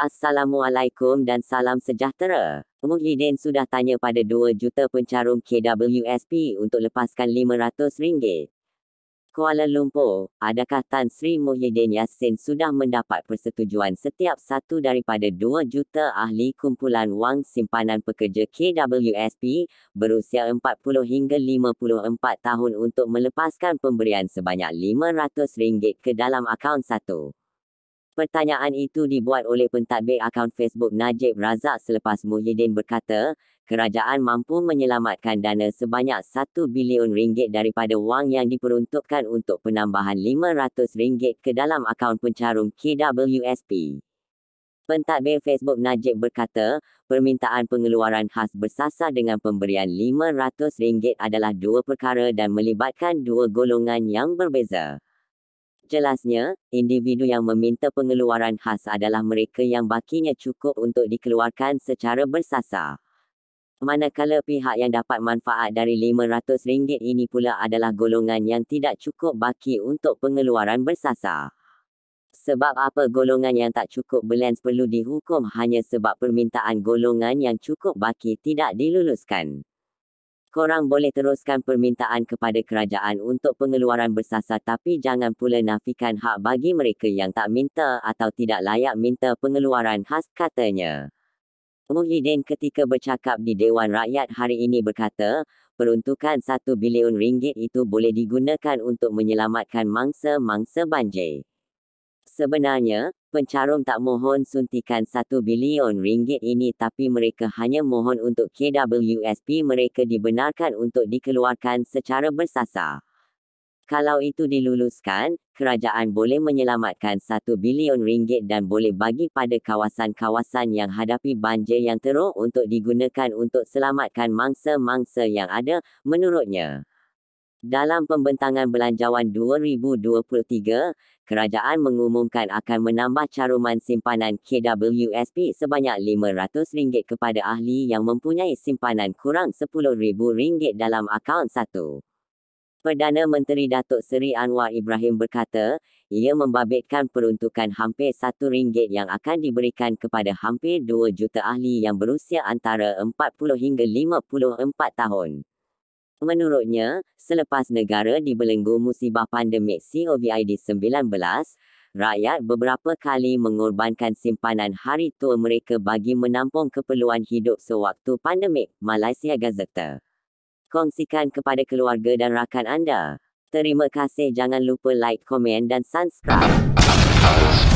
Assalamualaikum dan salam sejahtera. Muhyiddin sudah tanya pada 2 juta pencarum KWSP untuk lepaskan RM500. Kuala Lumpur, adakah Tan Sri Muhyiddin Yassin sudah mendapat persetujuan setiap satu daripada 2 juta ahli kumpulan wang simpanan pekerja KWSP berusia 40 hingga 54 tahun untuk melepaskan pemberian sebanyak RM500 ke dalam akaun satu? Pertanyaan itu dibuat oleh pentadbir akaun Facebook Najib Razak selepas Muhyiddin berkata, kerajaan mampu menyelamatkan dana sebanyak 1 bilion ringgit daripada wang yang diperuntukkan untuk penambahan 500 ringgit ke dalam akaun pencarum KWSP. Pentadbir Facebook Najib berkata, permintaan pengeluaran khas bersasar dengan pemberian RM500 adalah dua perkara dan melibatkan dua golongan yang berbeza. Jelasnya, individu yang meminta pengeluaran khas adalah mereka yang bakinya cukup untuk dikeluarkan secara bersasar. Manakala pihak yang dapat manfaat dari RM500 ini pula adalah golongan yang tidak cukup baki untuk pengeluaran bersasar. Sebab apa golongan yang tak cukup belens perlu dihukum hanya sebab permintaan golongan yang cukup baki tidak diluluskan korang boleh teruskan permintaan kepada kerajaan untuk pengeluaran bersasar tapi jangan pula nafikan hak bagi mereka yang tak minta atau tidak layak minta pengeluaran khas, katanya. Muhyiddin ketika bercakap di Dewan Rakyat hari ini berkata, peruntukan satu bilion ringgit itu boleh digunakan untuk menyelamatkan mangsa-mangsa banjir. Sebenarnya, pencarum tak mohon suntikan 1 bilion ringgit ini tapi mereka hanya mohon untuk KWSP mereka dibenarkan untuk dikeluarkan secara bersasar. Kalau itu diluluskan, kerajaan boleh menyelamatkan 1 bilion ringgit dan boleh bagi pada kawasan-kawasan yang hadapi banjir yang teruk untuk digunakan untuk selamatkan mangsa-mangsa yang ada, menurutnya. Dalam pembentangan belanjawan 2023, kerajaan mengumumkan akan menambah caruman simpanan KWSP sebanyak RM500 kepada ahli yang mempunyai simpanan kurang RM10,000 dalam akaun satu. Perdana Menteri Datuk Seri Anwar Ibrahim berkata, ia membabitkan peruntukan hampir RM1 yang akan diberikan kepada hampir 2 juta ahli yang berusia antara 40 hingga 54 tahun. Menurutnya, selepas negara dibelenggu musibah pandemik COVID-19, rakyat beberapa kali mengorbankan simpanan hari tua mereka bagi menampung keperluan hidup sewaktu pandemik, Malaysia Gazette. Kongsikan kepada keluarga dan rakan anda. Terima kasih jangan lupa like, komen dan subscribe.